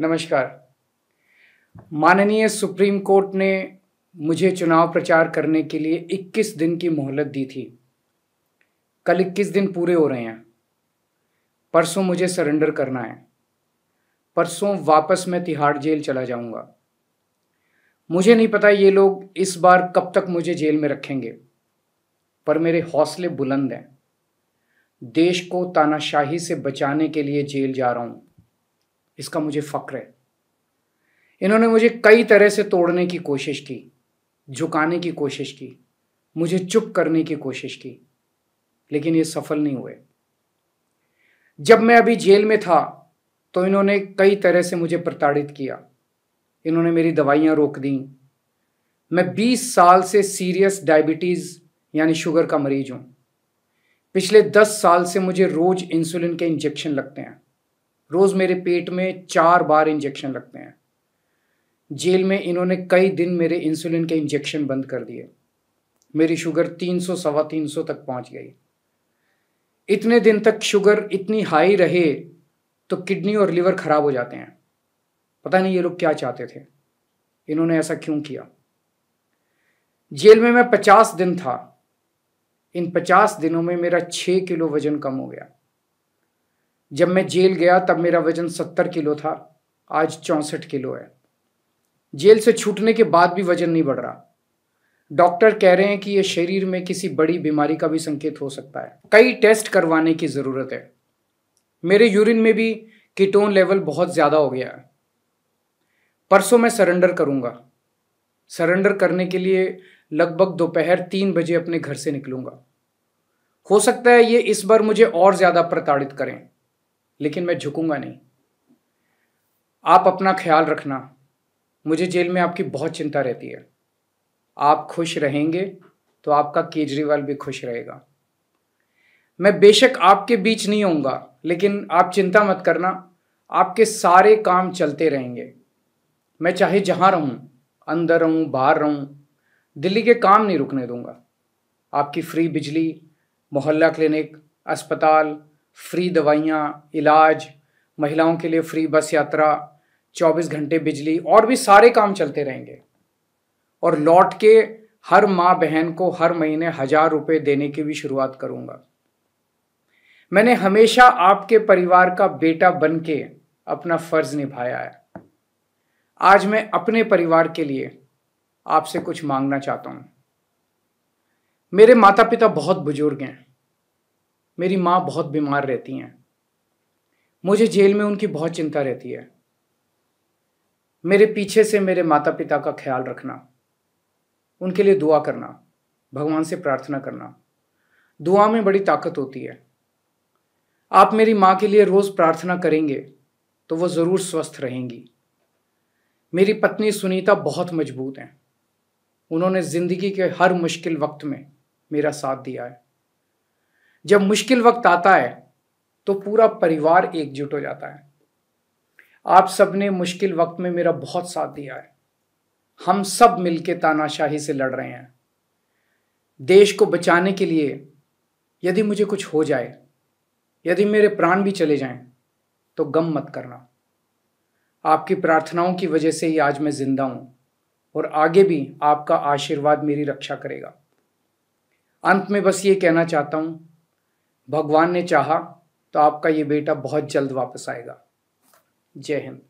नमस्कार माननीय supreme court ने मुझे चुनाव प्रचार करने के लिए 21 दिन की मोहलत दी थी कल 21 दिन पूरे हो रहे हैं परसों मुझे सरेंडर करना है परसों वापस मैं तिहाड़ जेल चला जाऊंगा मुझे नहीं पता ये लोग इस बार कब तक मुझे जेल में रखेंगे पर मेरे हौसले बुलंद हैं देश को तानाशाही से बचाने के लिए जेल जा रहा हूँ इसका मुझे फ़क्र है इन्होंने मुझे कई तरह से तोड़ने की कोशिश की झुकाने की कोशिश की मुझे चुप करने की कोशिश की लेकिन ये सफल नहीं हुए जब मैं अभी जेल में था तो इन्होंने कई तरह से मुझे प्रताड़ित किया इन्होंने मेरी दवाइयाँ रोक दी मैं 20 साल से सीरियस डायबिटीज़ यानी शुगर का मरीज हूं पिछले 10 साल से मुझे रोज़ इंसुलिन के इंजेक्शन लगते हैं रोज़ मेरे पेट में चार बार इंजेक्शन लगते हैं जेल में इन्होंने कई दिन मेरे इंसुलिन के इंजेक्शन बंद कर दिए मेरी शुगर तीन सौ सवा तीन सौ तक पहुंच गई इतने दिन तक शुगर इतनी हाई रहे तो किडनी और लिवर ख़राब हो जाते हैं पता नहीं ये लोग क्या चाहते थे इन्होंने ऐसा क्यों किया जेल में मैं पचास दिन था इन पचास दिनों में मेरा छः किलो वज़न कम हो गया जब मैं जेल गया तब मेरा वजन सत्तर किलो था आज चौंसठ किलो है जेल से छूटने के बाद भी वजन नहीं बढ़ रहा डॉक्टर कह रहे हैं कि यह शरीर में किसी बड़ी बीमारी का भी संकेत हो सकता है कई टेस्ट करवाने की ज़रूरत है मेरे यूरिन में भी कीटोन लेवल बहुत ज़्यादा हो गया है परसों मैं सरेंडर करूँगा सरेंडर करने के लिए लगभग दोपहर तीन बजे अपने घर से निकलूँगा हो सकता है ये इस बार मुझे और ज़्यादा प्रताड़ित करें लेकिन मैं झुकूंगा नहीं आप अपना ख्याल रखना मुझे जेल में आपकी बहुत चिंता रहती है आप खुश रहेंगे तो आपका केजरीवाल भी खुश रहेगा मैं बेशक आपके बीच नहीं होऊंगा लेकिन आप चिंता मत करना आपके सारे काम चलते रहेंगे मैं चाहे जहां रहूं अंदर रहूं बाहर रहूं दिल्ली के काम नहीं रुकने दूंगा आपकी फ्री बिजली मोहल्ला क्लिनिक अस्पताल फ्री दवाइयाँ इलाज महिलाओं के लिए फ्री बस यात्रा 24 घंटे बिजली और भी सारे काम चलते रहेंगे और लौट के हर माँ बहन को हर महीने हजार रुपये देने की भी शुरुआत करूँगा मैंने हमेशा आपके परिवार का बेटा बन के अपना फर्ज निभाया है आज मैं अपने परिवार के लिए आपसे कुछ मांगना चाहता हूँ मेरे माता पिता बहुत बुजुर्ग हैं मेरी माँ बहुत बीमार रहती हैं मुझे जेल में उनकी बहुत चिंता रहती है मेरे पीछे से मेरे माता पिता का ख्याल रखना उनके लिए दुआ करना भगवान से प्रार्थना करना दुआ में बड़ी ताकत होती है आप मेरी माँ के लिए रोज़ प्रार्थना करेंगे तो वो ज़रूर स्वस्थ रहेंगी मेरी पत्नी सुनीता बहुत मजबूत हैं उन्होंने ज़िंदगी के हर मुश्किल वक्त में मेरा साथ दिया है जब मुश्किल वक्त आता है तो पूरा परिवार एकजुट हो जाता है आप सबने मुश्किल वक्त में मेरा बहुत साथ दिया है हम सब मिलके तानाशाही से लड़ रहे हैं देश को बचाने के लिए यदि मुझे कुछ हो जाए यदि मेरे प्राण भी चले जाएं तो गम मत करना आपकी प्रार्थनाओं की वजह से ही आज मैं जिंदा हूं और आगे भी आपका आशीर्वाद मेरी रक्षा करेगा अंत में बस ये कहना चाहता हूं भगवान ने चाहा तो आपका ये बेटा बहुत जल्द वापस आएगा जय हिंद